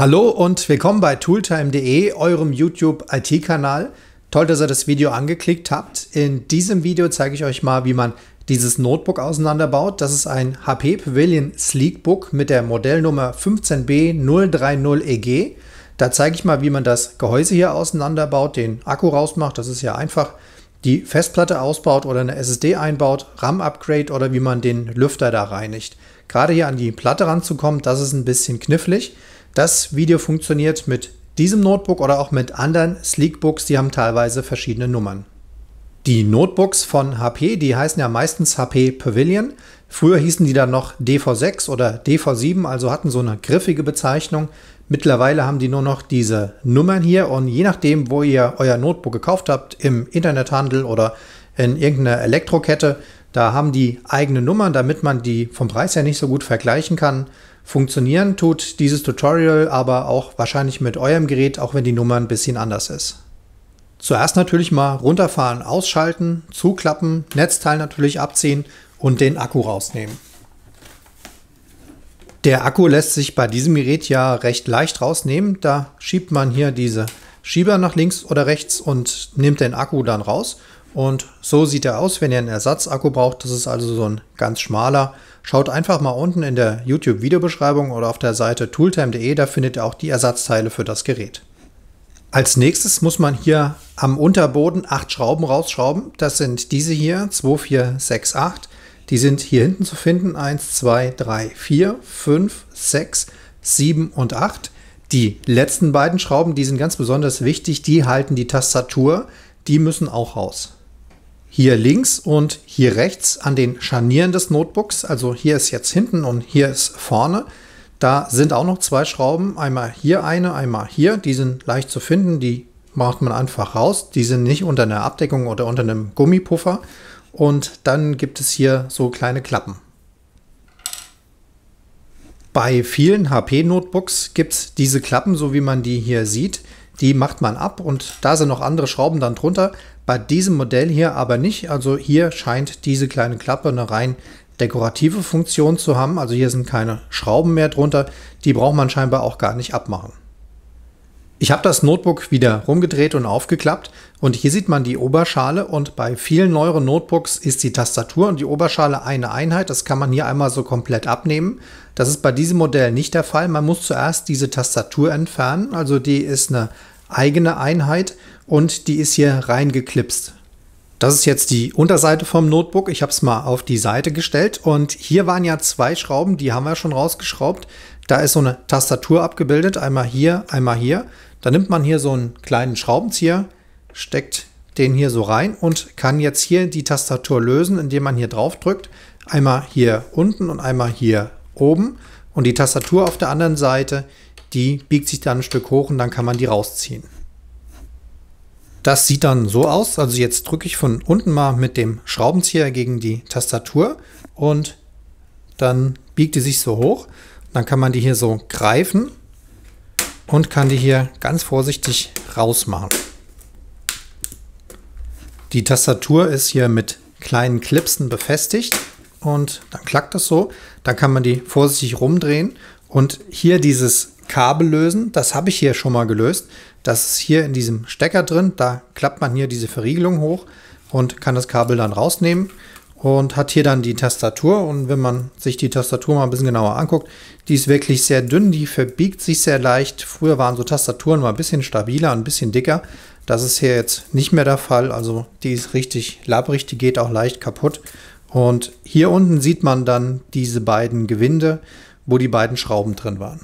Hallo und willkommen bei tooltime.de, eurem YouTube-IT-Kanal. Toll, dass ihr das Video angeklickt habt. In diesem Video zeige ich euch mal, wie man dieses Notebook auseinanderbaut. Das ist ein HP Pavilion Sleekbook mit der Modellnummer 15B030EG. E da zeige ich mal, wie man das Gehäuse hier auseinanderbaut, den Akku rausmacht, das ist ja einfach, die Festplatte ausbaut oder eine SSD einbaut, RAM-Upgrade oder wie man den Lüfter da reinigt. Gerade hier an die Platte ranzukommen, das ist ein bisschen knifflig. Das Video funktioniert mit diesem Notebook oder auch mit anderen Sleekbooks, die haben teilweise verschiedene Nummern. Die Notebooks von HP, die heißen ja meistens HP Pavilion. Früher hießen die dann noch DV6 oder DV7, also hatten so eine griffige Bezeichnung. Mittlerweile haben die nur noch diese Nummern hier und je nachdem, wo ihr euer Notebook gekauft habt, im Internethandel oder in irgendeiner Elektrokette, da haben die eigene Nummern, damit man die vom Preis her nicht so gut vergleichen kann. Funktionieren tut dieses Tutorial aber auch wahrscheinlich mit eurem Gerät, auch wenn die Nummer ein bisschen anders ist. Zuerst natürlich mal runterfahren, ausschalten, zuklappen, Netzteil natürlich abziehen und den Akku rausnehmen. Der Akku lässt sich bei diesem Gerät ja recht leicht rausnehmen. Da schiebt man hier diese Schieber nach links oder rechts und nimmt den Akku dann raus und so sieht er aus, wenn ihr einen Ersatzakku braucht. Das ist also so ein ganz schmaler. Schaut einfach mal unten in der YouTube-Videobeschreibung oder auf der Seite tooltime.de, da findet ihr auch die Ersatzteile für das Gerät. Als nächstes muss man hier am Unterboden acht Schrauben rausschrauben. Das sind diese hier, 2, 4, 6, 8. Die sind hier hinten zu finden, 1, 2, 3, 4, 5, 6, 7 und 8. Die letzten beiden Schrauben, die sind ganz besonders wichtig, die halten die Tastatur, die müssen auch raus hier links und hier rechts an den Scharnieren des Notebooks, also hier ist jetzt hinten und hier ist vorne, da sind auch noch zwei Schrauben, einmal hier eine, einmal hier, die sind leicht zu finden, die macht man einfach raus, die sind nicht unter einer Abdeckung oder unter einem Gummipuffer und dann gibt es hier so kleine Klappen. Bei vielen HP-Notebooks gibt es diese Klappen, so wie man die hier sieht. Die macht man ab und da sind noch andere Schrauben dann drunter. Bei diesem Modell hier aber nicht. Also hier scheint diese kleine Klappe eine rein dekorative Funktion zu haben. Also hier sind keine Schrauben mehr drunter. Die braucht man scheinbar auch gar nicht abmachen. Ich habe das Notebook wieder rumgedreht und aufgeklappt und hier sieht man die Oberschale und bei vielen neueren Notebooks ist die Tastatur und die Oberschale eine Einheit. Das kann man hier einmal so komplett abnehmen. Das ist bei diesem Modell nicht der Fall. Man muss zuerst diese Tastatur entfernen, also die ist eine eigene Einheit und die ist hier reingeklipst. Das ist jetzt die Unterseite vom Notebook. Ich habe es mal auf die Seite gestellt und hier waren ja zwei Schrauben, die haben wir schon rausgeschraubt. Da ist so eine Tastatur abgebildet, einmal hier, einmal hier. Da nimmt man hier so einen kleinen Schraubenzieher, steckt den hier so rein und kann jetzt hier die Tastatur lösen, indem man hier drauf drückt. Einmal hier unten und einmal hier oben. Und die Tastatur auf der anderen Seite, die biegt sich dann ein Stück hoch und dann kann man die rausziehen. Das sieht dann so aus. Also jetzt drücke ich von unten mal mit dem Schraubenzieher gegen die Tastatur und dann biegt die sich so hoch. Dann kann man die hier so greifen und kann die hier ganz vorsichtig rausmachen. Die Tastatur ist hier mit kleinen Clipsen befestigt und dann klackt das so. Dann kann man die vorsichtig rumdrehen und hier dieses Kabel lösen. Das habe ich hier schon mal gelöst. Das ist hier in diesem Stecker drin. Da klappt man hier diese Verriegelung hoch und kann das Kabel dann rausnehmen und hat hier dann die Tastatur. Und wenn man sich die Tastatur mal ein bisschen genauer anguckt, die ist wirklich sehr dünn, die verbiegt sich sehr leicht. Früher waren so Tastaturen mal ein bisschen stabiler, ein bisschen dicker. Das ist hier jetzt nicht mehr der Fall. Also die ist richtig labbrig, die geht auch leicht kaputt. Und hier unten sieht man dann diese beiden Gewinde, wo die beiden Schrauben drin waren.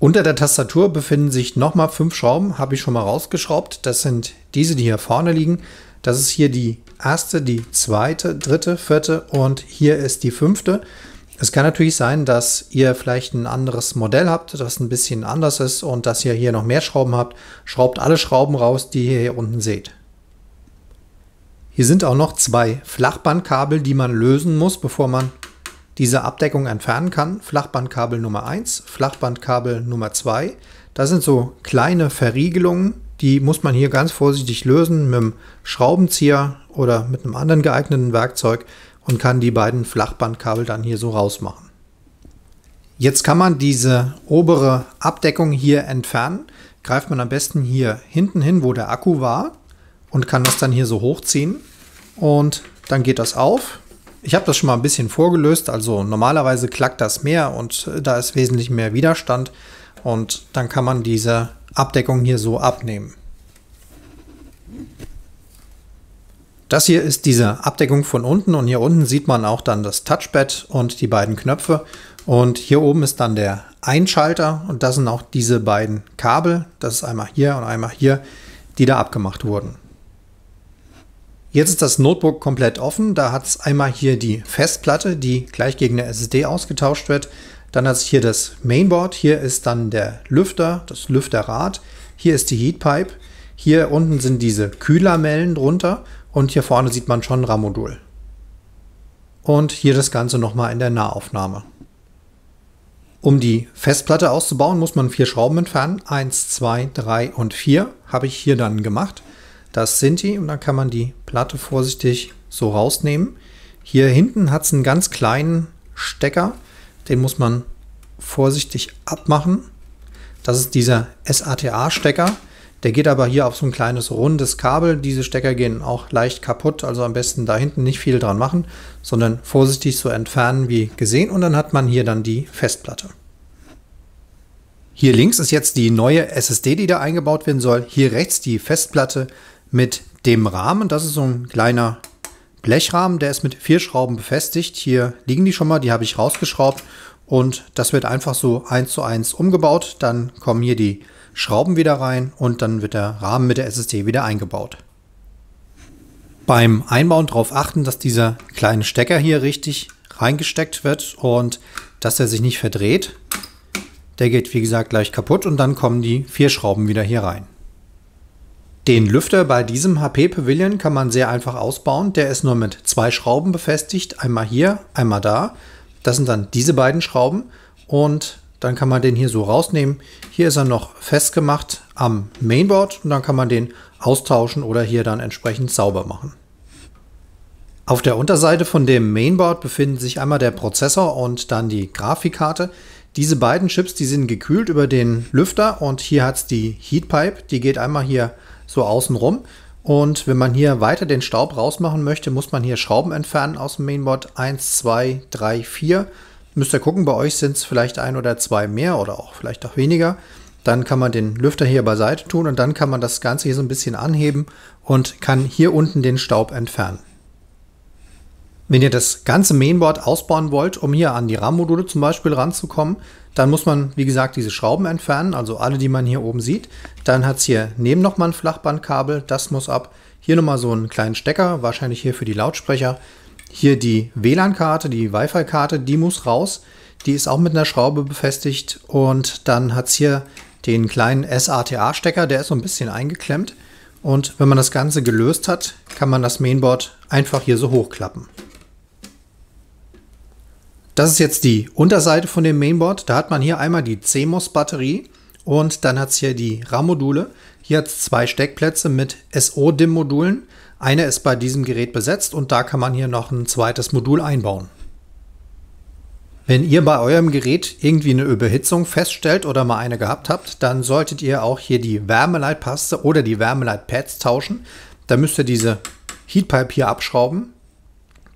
Unter der Tastatur befinden sich nochmal fünf Schrauben, habe ich schon mal rausgeschraubt. Das sind diese, die hier vorne liegen. Das ist hier die erste, die zweite, dritte, vierte und hier ist die fünfte. Es kann natürlich sein, dass ihr vielleicht ein anderes Modell habt, das ein bisschen anders ist und dass ihr hier noch mehr Schrauben habt. Schraubt alle Schrauben raus, die ihr hier unten seht. Hier sind auch noch zwei Flachbandkabel, die man lösen muss, bevor man diese Abdeckung entfernen kann. Flachbandkabel Nummer 1, Flachbandkabel Nummer 2. Das sind so kleine Verriegelungen, die muss man hier ganz vorsichtig lösen mit einem Schraubenzieher oder mit einem anderen geeigneten Werkzeug und kann die beiden Flachbandkabel dann hier so rausmachen. Jetzt kann man diese obere Abdeckung hier entfernen. Greift man am besten hier hinten hin, wo der Akku war und kann das dann hier so hochziehen und dann geht das auf ich habe das schon mal ein bisschen vorgelöst, also normalerweise klackt das mehr und äh, da ist wesentlich mehr Widerstand und dann kann man diese Abdeckung hier so abnehmen. Das hier ist diese Abdeckung von unten und hier unten sieht man auch dann das Touchpad und die beiden Knöpfe und hier oben ist dann der Einschalter und das sind auch diese beiden Kabel, das ist einmal hier und einmal hier, die da abgemacht wurden. Jetzt ist das Notebook komplett offen. Da hat es einmal hier die Festplatte, die gleich gegen eine SSD ausgetauscht wird. Dann hat es hier das Mainboard. Hier ist dann der Lüfter, das Lüfterrad. Hier ist die Heatpipe. Hier unten sind diese Kühlermellen drunter. Und hier vorne sieht man schon ein RAM-Modul. Und hier das Ganze nochmal in der Nahaufnahme. Um die Festplatte auszubauen, muss man vier Schrauben entfernen. Eins, zwei, drei und vier habe ich hier dann gemacht. Das sind die und dann kann man die Platte vorsichtig so rausnehmen. Hier hinten hat es einen ganz kleinen Stecker, den muss man vorsichtig abmachen. Das ist dieser SATA-Stecker. Der geht aber hier auf so ein kleines rundes Kabel. Diese Stecker gehen auch leicht kaputt, also am besten da hinten nicht viel dran machen, sondern vorsichtig so entfernen wie gesehen und dann hat man hier dann die Festplatte. Hier links ist jetzt die neue SSD, die da eingebaut werden soll. Hier rechts die Festplatte mit dem Rahmen. Das ist so ein kleiner Blechrahmen, der ist mit vier Schrauben befestigt. Hier liegen die schon mal, die habe ich rausgeschraubt und das wird einfach so eins zu eins umgebaut. Dann kommen hier die Schrauben wieder rein und dann wird der Rahmen mit der SSD wieder eingebaut. Beim Einbauen darauf achten, dass dieser kleine Stecker hier richtig reingesteckt wird und dass er sich nicht verdreht. Der geht wie gesagt gleich kaputt und dann kommen die vier Schrauben wieder hier rein. Den Lüfter bei diesem HP Pavilion kann man sehr einfach ausbauen. Der ist nur mit zwei Schrauben befestigt. Einmal hier, einmal da. Das sind dann diese beiden Schrauben. Und dann kann man den hier so rausnehmen. Hier ist er noch festgemacht am Mainboard. Und dann kann man den austauschen oder hier dann entsprechend sauber machen. Auf der Unterseite von dem Mainboard befinden sich einmal der Prozessor und dann die Grafikkarte. Diese beiden Chips, die sind gekühlt über den Lüfter und hier hat es die Heatpipe. Die geht einmal hier so außenrum. Und wenn man hier weiter den Staub rausmachen möchte, muss man hier Schrauben entfernen aus dem Mainboard. 1, 2, 3, 4. Müsst ihr gucken, bei euch sind es vielleicht ein oder zwei mehr oder auch vielleicht auch weniger. Dann kann man den Lüfter hier beiseite tun und dann kann man das Ganze hier so ein bisschen anheben und kann hier unten den Staub entfernen. Wenn ihr das ganze Mainboard ausbauen wollt, um hier an die RAM-Module zum Beispiel ranzukommen, dann muss man, wie gesagt, diese Schrauben entfernen, also alle, die man hier oben sieht. Dann hat es hier neben nochmal ein Flachbandkabel, das muss ab. Hier nochmal so einen kleinen Stecker, wahrscheinlich hier für die Lautsprecher. Hier die WLAN-Karte, die Wi-Fi-Karte, die muss raus. Die ist auch mit einer Schraube befestigt und dann hat es hier den kleinen SATA-Stecker, der ist so ein bisschen eingeklemmt. Und wenn man das Ganze gelöst hat, kann man das Mainboard einfach hier so hochklappen. Das ist jetzt die Unterseite von dem Mainboard. Da hat man hier einmal die CMOS-Batterie und dann hat es hier die RAM-Module. Hier hat es zwei Steckplätze mit SO-DIM-Modulen. Eine ist bei diesem Gerät besetzt und da kann man hier noch ein zweites Modul einbauen. Wenn ihr bei eurem Gerät irgendwie eine Überhitzung feststellt oder mal eine gehabt habt, dann solltet ihr auch hier die Wärmeleitpaste oder die Wärmeleitpads tauschen. Da müsst ihr diese Heatpipe hier abschrauben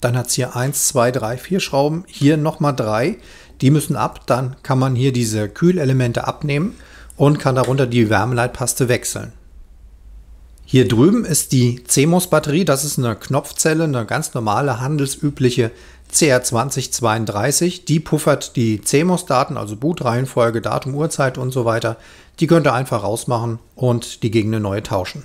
dann hat es hier 1, 2, 3, 4 Schrauben. Hier nochmal 3. Die müssen ab. Dann kann man hier diese Kühlelemente abnehmen und kann darunter die Wärmeleitpaste wechseln. Hier drüben ist die CMOS-Batterie. Das ist eine Knopfzelle, eine ganz normale, handelsübliche CR2032. Die puffert die CMOS-Daten, also Bootreihenfolge, Datum, Uhrzeit und so weiter. Die könnt ihr einfach rausmachen und die gegen eine neue tauschen.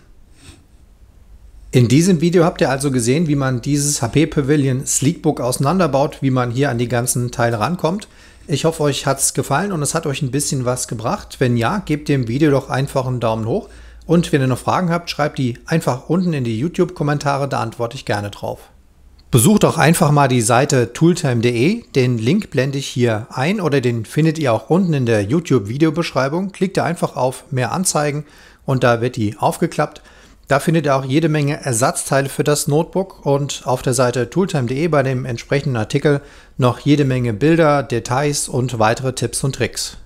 In diesem Video habt ihr also gesehen, wie man dieses HP Pavilion Sleekbook auseinanderbaut, wie man hier an die ganzen Teile rankommt. Ich hoffe, euch hat es gefallen und es hat euch ein bisschen was gebracht. Wenn ja, gebt dem Video doch einfach einen Daumen hoch. Und wenn ihr noch Fragen habt, schreibt die einfach unten in die YouTube-Kommentare, da antworte ich gerne drauf. Besucht auch einfach mal die Seite tooltime.de, den Link blende ich hier ein oder den findet ihr auch unten in der YouTube-Videobeschreibung. Klickt da einfach auf Mehr anzeigen und da wird die aufgeklappt. Da findet ihr auch jede Menge Ersatzteile für das Notebook und auf der Seite tooltime.de bei dem entsprechenden Artikel noch jede Menge Bilder, Details und weitere Tipps und Tricks.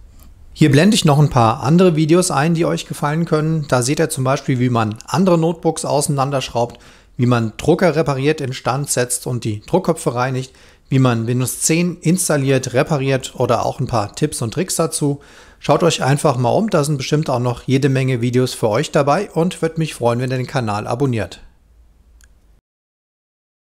Hier blende ich noch ein paar andere Videos ein, die euch gefallen können. Da seht ihr zum Beispiel, wie man andere Notebooks auseinanderschraubt, wie man Drucker repariert, instand setzt und die Druckköpfe reinigt, wie man Windows 10 installiert, repariert oder auch ein paar Tipps und Tricks dazu. Schaut euch einfach mal um, da sind bestimmt auch noch jede Menge Videos für euch dabei und würde mich freuen, wenn ihr den Kanal abonniert.